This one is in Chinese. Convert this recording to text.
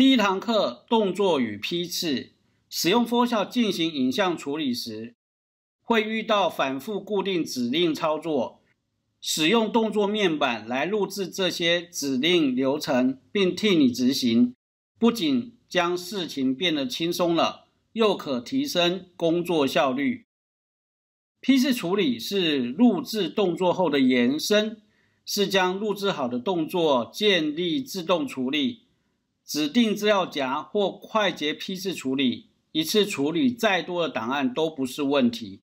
第一堂课，动作与批次。使用 Photoshop 进行影像处理时，会遇到反复固定指令操作。使用动作面板来录制这些指令流程，并替你执行，不仅将事情变得轻松了，又可提升工作效率。批次处理是录制动作后的延伸，是将录制好的动作建立自动处理。指定资料夹或快捷批次处理，一次处理再多的档案都不是问题。